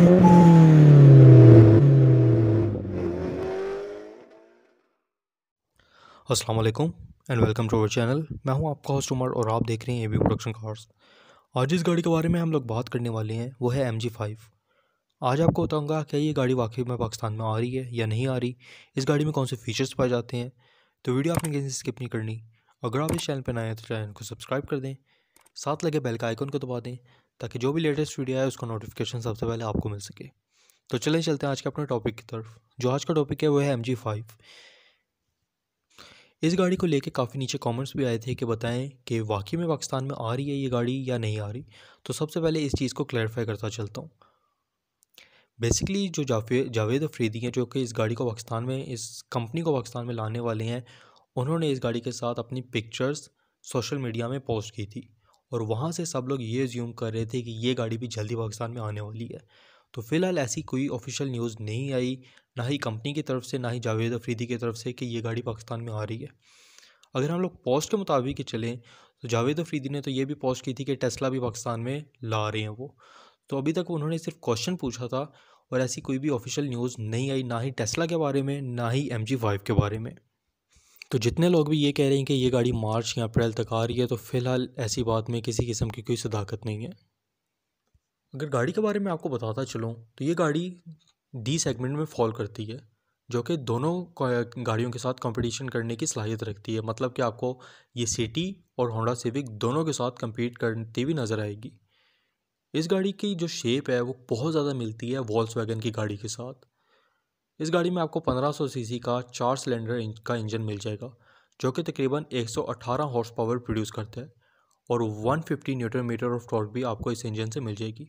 Aslam and welcome to our channel मैं हूं आपका होस्ट उमर और आप देख रहे हैं ए बी प्रोडक्शन कार्स आज जिस गाड़ी के बारे में हम लोग बात करने वाले हैं वो है एम जी फाइव आज आपको बताऊंगा क्या ये गाड़ी वाकई में पाकिस्तान में आ रही है या नहीं आ रही इस गाड़ी में कौन से फीचर्स पाए जाते हैं तो वीडियो आपने कहीं स्किप नहीं करनी अगर आप इस चैनल पर नए हैं तो चैनल को सब्सक्राइब कर दें साथ लगे बेल का आइकन को दबा दें ताकि जो भी लेटेस्ट वीडियो आए उसका नोटिफिकेशन सबसे पहले आपको मिल सके तो चले चलते हैं आज के अपने टॉपिक की तरफ जो आज का टॉपिक है वो है एम जी फाइव इस गाड़ी को लेके काफ़ी नीचे कमेंट्स भी आए थे कि बताएं कि वाकई में पाकिस्तान में आ रही है ये गाड़ी या नहीं आ रही तो सबसे पहले इस चीज़ को क्लैरिफाई करता चलता हूँ बेसिकली जो जावे जावेद अफरीदी हैं जो कि इस गाड़ी को पाकिस्तान में इस कंपनी को पाकिस्तान में लाने वाले हैं उन्होंने इस गाड़ी के साथ अपनी पिक्चर्स सोशल मीडिया में पोस्ट की थी और वहाँ से सब लोग ये ज्यूम कर रहे थे कि ये गाड़ी भी जल्दी पाकिस्तान में आने वाली है तो फ़िलहाल ऐसी कोई ऑफिशियल न्यूज़ नहीं आई ना ही कंपनी की तरफ से ना ही जावेद अफरीदी की तरफ से कि ये गाड़ी पाकिस्तान में आ रही है अगर हम लोग पोस्ट के मुताबिक चलें तो जावेद अफरीदी ने तो ये भी पोस्ट की थी कि टेस्ला भी पाकिस्तान में ला रहे हैं वो तो अभी तक उन्होंने सिर्फ क्वेश्चन पूछा था और ऐसी कोई भी ऑफिशियल न्यूज़ नहीं आई ना ही टेस्ला के बारे में ना ही एम जी फाइव के बारे में तो जितने लोग भी ये कह रहे हैं कि ये गाड़ी मार्च या अप्रैल तक आ रही है तो फ़िलहाल ऐसी बात में किसी किस्म की कोई सदाकत नहीं है अगर गाड़ी के बारे में आपको बताता चलूँ तो ये गाड़ी डी सेगमेंट में फॉल करती है जो कि दोनों गाड़ियों के साथ कंपटीशन करने की सलाहियत रखती है मतलब कि आपको ये सिटी और होंडा सिविक दोनों के साथ कम्पीट करती हुई नज़र आएगी इस गाड़ी की जो शेप है वो बहुत ज़्यादा मिलती है वॉल्स की गाड़ी के साथ इस गाड़ी में आपको 1500 सीसी का चार सिलेंडर का इंजन मिल जाएगा जो कि तकरीबन 118 हॉर्स पावर प्रोड्यूस करता है और 150 न्यूट्रन मीटर ऑफ टॉर्क भी आपको इस इंजन से मिल जाएगी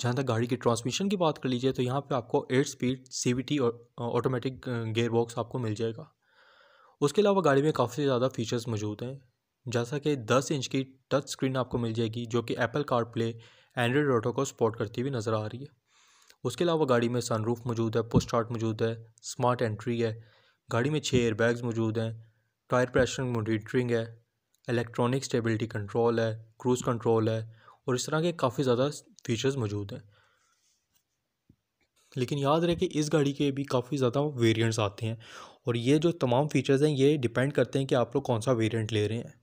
जहाँ तक गाड़ी की ट्रांसमिशन की बात कर लीजिए तो यहाँ पर आपको एट स्पीड सी और ऑटोमेटिक गेयर बॉक्स आपको मिल जाएगा उसके अलावा गाड़ी में काफ़ी ज़्यादा फीचर्स मौजूद हैं जैसा कि 10 इंच की टच स्क्रीन आपको मिल जाएगी जो कि Apple CarPlay Android Auto को सपोर्ट करती हुई नज़र आ रही है उसके अलावा गाड़ी में सनरूफ मौजूद है पुस्ट स्टार्ट मौजूद है स्मार्ट एंट्री है गाड़ी में छः एयर बैग्स मौजूद हैं टायर प्रेशर मोनिटरिंग है इलेक्ट्रॉनिक स्टेबिलिटी कंट्रोल है क्रूज़ कंट्रोल है और इस तरह के काफ़ी ज़्यादा फीचर्स मौजूद हैं लेकिन याद रहे कि इस गाड़ी के भी काफ़ी ज़्यादा वेरियंट्स आते हैं और ये जो तमाम फीचर्स हैं ये डिपेंड करते हैं कि आप लोग कौन सा वेरियंट ले रहे हैं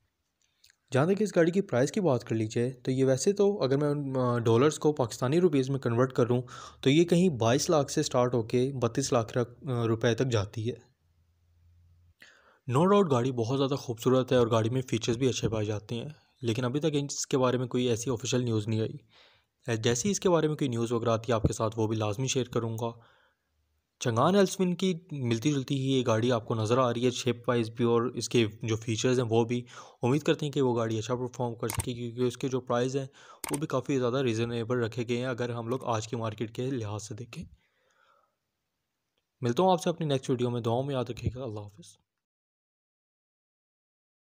जहाँ तक इस गाड़ी की प्राइस की बात कर लीजिए तो ये वैसे तो अगर मैं डॉलर्स को पाकिस्तानी रुपीज़ में कन्वर्ट करूँ तो ये कहीं बाईस लाख से स्टार्ट होके बत्तीस लाख रुपए तक जाती है नो डाउट गाड़ी बहुत ज़्यादा खूबसूरत है और गाड़ी में फ़ीचर्स भी अच्छे पाए जाते हैं लेकिन अभी तक इसके बारे में कोई ऐसी ऑफिशियल न्यूज़ नहीं आई जैसे ही इसके बारे में कोई न्यूज़ वगैरह आती है आपके साथ वो भी लाजमी शेयर करूँगा चंगान एल्सविन की मिलती जुलती ही ये गाड़ी आपको नज़र आ रही है शेप वाइज भी और इसके जो फीचर्स हैं वो भी उम्मीद करते हैं कि वो गाड़ी अच्छा परफॉर्म कर सके क्योंकि उसके जो प्राइस हैं वो भी काफ़ी ज़्यादा रिजनेबल रखे गए हैं अगर हम लोग आज की मार्केट के लिहाज से देखें मिलता हूँ आपसे अपनी नेक्स्ट वीडियो में दुआओं में याद रखिएगा अल्लाह हाफिज़